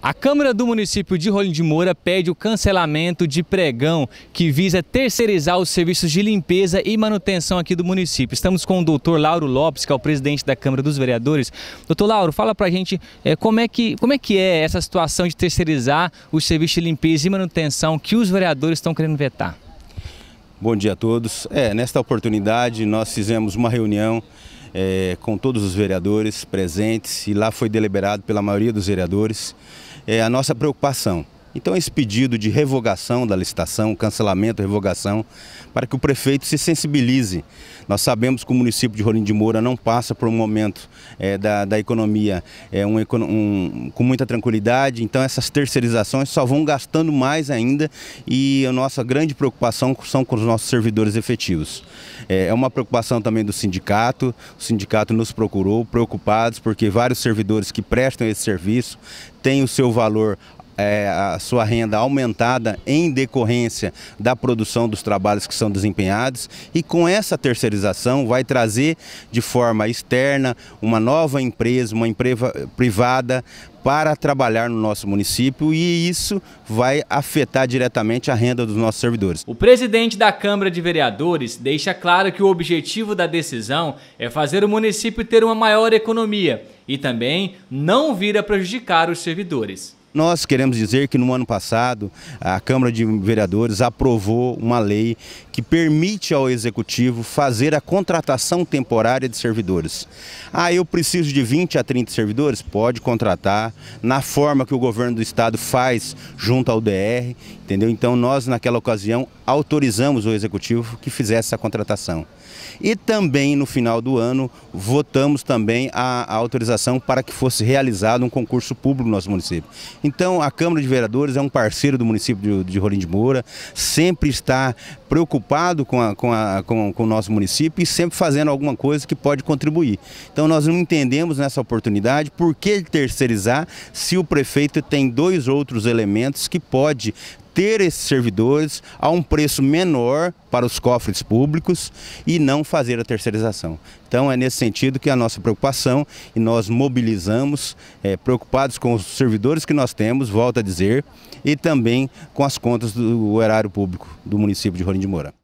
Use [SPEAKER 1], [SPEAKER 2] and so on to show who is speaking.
[SPEAKER 1] A Câmara do município de Rolim de Moura pede o cancelamento de pregão que visa terceirizar os serviços de limpeza e manutenção aqui do município. Estamos com o doutor Lauro Lopes, que é o presidente da Câmara dos Vereadores. Doutor Lauro, fala pra gente é, como, é que, como é que é essa situação de terceirizar os serviços de limpeza e manutenção que os vereadores estão querendo vetar.
[SPEAKER 2] Bom dia a todos. É, nesta oportunidade nós fizemos uma reunião é, com todos os vereadores presentes e lá foi deliberado pela maioria dos vereadores é, a nossa preocupação. Então, esse pedido de revogação da licitação, cancelamento, revogação, para que o prefeito se sensibilize. Nós sabemos que o município de Rolim de Moura não passa por um momento é, da, da, economia é, um, um, com muita tranquilidade, então essas terceirizações só vão gastando mais ainda e a nossa grande preocupação são com os nossos servidores efetivos. É, é uma preocupação também do sindicato, o sindicato nos procurou preocupados porque vários servidores que prestam esse serviço têm o seu valor é, a sua renda aumentada em decorrência da produção dos trabalhos que são desempenhados e com essa terceirização vai trazer de forma externa uma nova empresa, uma empresa privada para trabalhar no nosso município e isso vai afetar diretamente a renda dos nossos servidores. O
[SPEAKER 1] presidente da Câmara de Vereadores deixa claro que o objetivo da decisão é fazer o município ter uma maior economia e também não vir a prejudicar os servidores.
[SPEAKER 2] Nós queremos dizer que no ano passado a Câmara de Vereadores aprovou uma lei que permite ao Executivo fazer a contratação temporária de servidores. Ah, eu preciso de 20 a 30 servidores? Pode contratar na forma que o governo do Estado faz junto ao DR, entendeu? Então nós naquela ocasião autorizamos o Executivo que fizesse essa contratação. E também no final do ano votamos também a, a autorização para que fosse realizado um concurso público no nosso município. Então, a Câmara de Vereadores é um parceiro do município de, de Rolim de Moura, sempre está preocupado com, a, com, a, com, com o nosso município e sempre fazendo alguma coisa que pode contribuir. Então, nós não entendemos nessa oportunidade por que terceirizar se o prefeito tem dois outros elementos que pode ter esses servidores a um preço menor para os cofres públicos e não fazer a terceirização. Então é nesse sentido que é a nossa preocupação e nós mobilizamos, é, preocupados com os servidores que nós temos, volto a dizer, e também com as contas do erário público do município de Rolim de Moura.